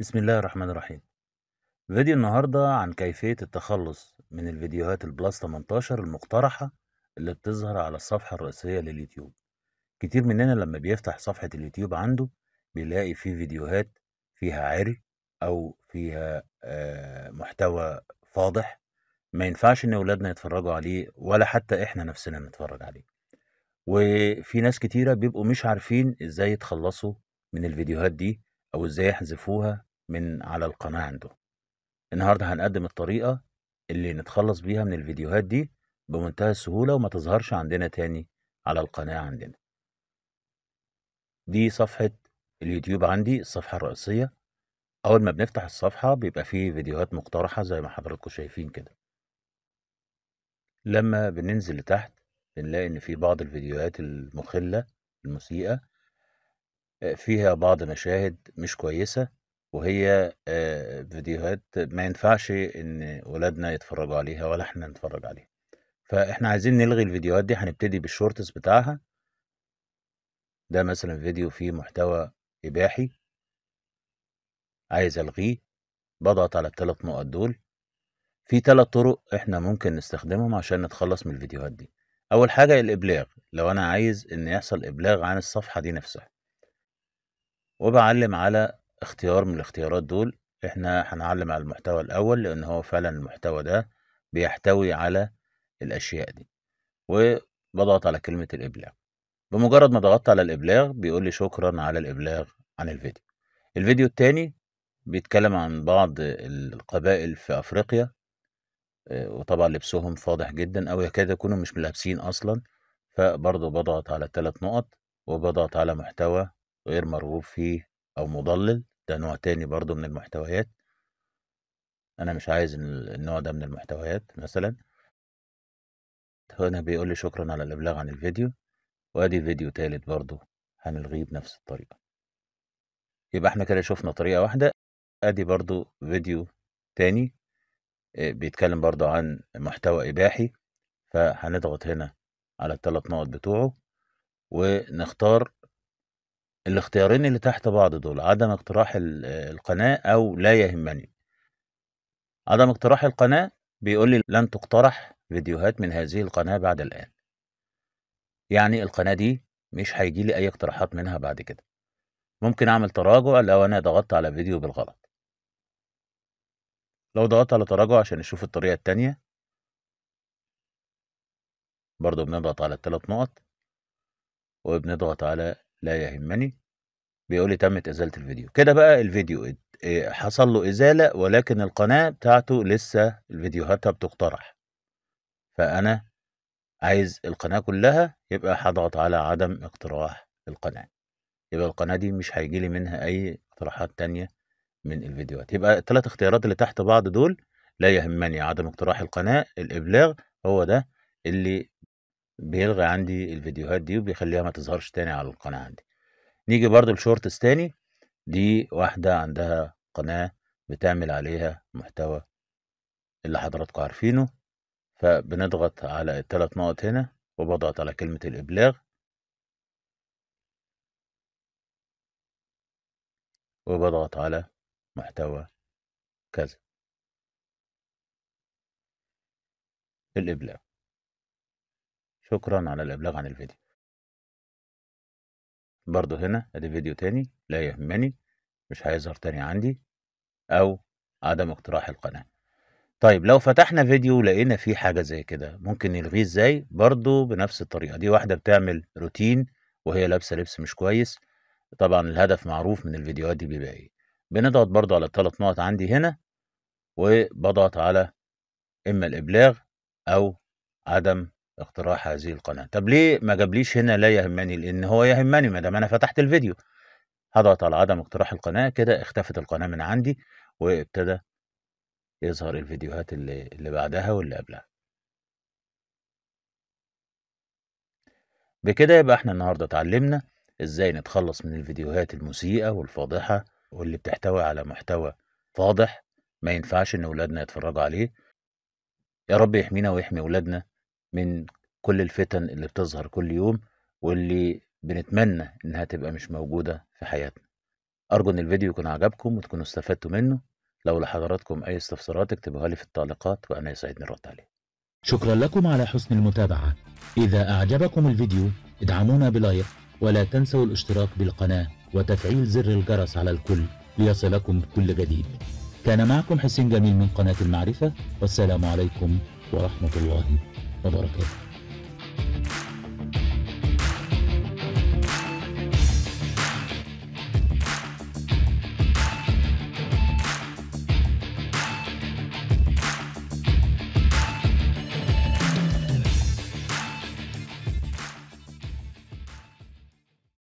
بسم الله الرحمن الرحيم فيديو النهاردة عن كيفية التخلص من الفيديوهات البلس 18 المقترحة اللي بتظهر على الصفحة الرئيسية لليوتيوب كتير مننا لما بيفتح صفحة اليوتيوب عنده بيلاقي فيه فيديوهات فيها عري أو فيها آه، محتوى فاضح ما ينفعش إن أولادنا يتفرجوا عليه ولا حتى إحنا نفسنا نتفرج عليه وفي ناس كتيرة بيبقوا مش عارفين إزاي يتخلصوا من الفيديوهات دي أو إزاي يحذفوها من على القناة عنده النهاردة هنقدم الطريقة اللي نتخلص بيها من الفيديوهات دي بمنتهى السهولة وما تظهرش عندنا تاني على القناة عندنا دي صفحة اليوتيوب عندي الصفحة الرئيسية أول ما بنفتح الصفحة بيبقى فيه فيديوهات مقترحة زي ما حضراتكم شايفين كده لما بننزل لتحت بنلاقي إن في بعض الفيديوهات المخلة المسيئة فيها بعض مشاهد مش كويسة وهي آه، فيديوهات ما ينفعش ان ولادنا يتفرجوا عليها ولا احنا نتفرج عليها فاحنا عايزين نلغي الفيديوهات دي هنبتدي بالشورتس بتاعها ده مثلا فيديو فيه محتوى اباحي عايز الغيه بضغط على الثلاث نقط دول في ثلاث طرق احنا ممكن نستخدمهم عشان نتخلص من الفيديوهات دي اول حاجه الابلاغ لو انا عايز ان يحصل ابلاغ عن الصفحه دي نفسها وبعلم على اختيار من الاختيارات دول احنا هنعلم على المحتوى الاول لان هو فعلا المحتوى ده بيحتوي على الاشياء دي وبضغط على كلمة الابلاغ بمجرد ما ضغطت على الابلاغ بيقول لي شكرا على الابلاغ عن الفيديو الفيديو التاني بيتكلم عن بعض القبائل في افريقيا آه، وطبعا لبسهم فاضح جدا او يكاد يكونوا مش ملابسين اصلا فبرضه بضغط على ثلاث نقط وبضغط على محتوى غير مرغوب فيه او مضلل ده نوع تاني برضه من المحتويات انا مش عايز النوع ده من المحتويات مثلا هنا بيقول لي شكرا على الابلاغ عن الفيديو وادي فيديو تالت برضه هنلغيه بنفس الطريقه يبقى احنا كده شفنا طريقه واحده ادي برضه فيديو تاني آه، بيتكلم برضه عن محتوى اباحي فهنضغط هنا على الثلاث نقط بتوعه ونختار الاختيارين اللي تحت بعض دول عدم اقتراح القناة أو لا يهمني عدم اقتراح القناة بيقول لي لن تقترح فيديوهات من هذه القناة بعد الآن يعني القناة دي مش هيجي لي أي اقتراحات منها بعد كده ممكن أعمل تراجع لو أنا ضغطت على فيديو بالغلط لو ضغطت على تراجع عشان نشوف الطريقة التانية برضو بنضغط على الثلاث نقط وبنضغط على لا يهمني بيقول لي تمت ازاله الفيديو كده بقى الفيديو إيه، حصل له ازاله ولكن القناه بتاعته لسه فيديوهاتها بتقترح فانا عايز القناه كلها يبقى هضغط على عدم اقتراح القناه يبقى القناه دي مش هيجي لي منها اي اقتراحات تانية من الفيديوهات يبقى الثلاث اختيارات اللي تحت بعض دول لا يهمني عدم اقتراح القناه الابلاغ هو ده اللي بيلغي عندي الفيديوهات دي وبيخليها ما تظهرش تاني على القناة عندي نيجي برضو لشورتس تاني دي واحدة عندها قناة بتعمل عليها محتوى اللي حضراتكم عارفينه فبنضغط على الثلاث نقط هنا وبضغط على كلمة الإبلاغ وبضغط على محتوى كذا الإبلاغ شكرا على الإبلاغ عن الفيديو برضو هنا ادي فيديو تاني لا يهمني مش هيظهر تاني عندي أو عدم اقتراح القناة طيب لو فتحنا فيديو لقينا فيه حاجة زي كده ممكن نلغيه ازاي برضو بنفس الطريقة دي واحدة بتعمل روتين وهي لابسة لبس مش كويس طبعا الهدف معروف من الفيديوهات دي بيبقى ايه بنضغط برضو على الثلاث نقط عندي هنا وبضغط على اما الابلاغ او عدم اقتراح هذه القناة طب ليه ما جابليش هنا لا يهمني لان هو يهمني ما دام انا فتحت الفيديو هضغط على عدم اقتراح القناة كده اختفت القناة من عندي وابتدى يظهر الفيديوهات اللي, اللي بعدها واللي قبلها بكده يبقى احنا النهاردة اتعلمنا ازاي نتخلص من الفيديوهات المسيئة والفاضحة واللي بتحتوي على محتوى فاضح ما ينفعش ان ولادنا يتفرجوا عليه يا رب يحمينا ويحمي ولادنا من كل الفتن اللي بتظهر كل يوم واللي بنتمنى انها تبقى مش موجودة في حياتنا ارجو ان الفيديو يكون عجبكم وتكونوا استفدتوا منه لو لحضراتكم اي استفسارات اكتبوها لي في التعليقات وانا يسعدني الرد عليه شكرا لكم على حسن المتابعة اذا اعجبكم الفيديو ادعمونا بلايك ولا تنسوا الاشتراك بالقناة وتفعيل زر الجرس على الكل ليصلكم كل جديد كان معكم حسين جميل من قناة المعرفة والسلام عليكم ورحمة الله وبركاته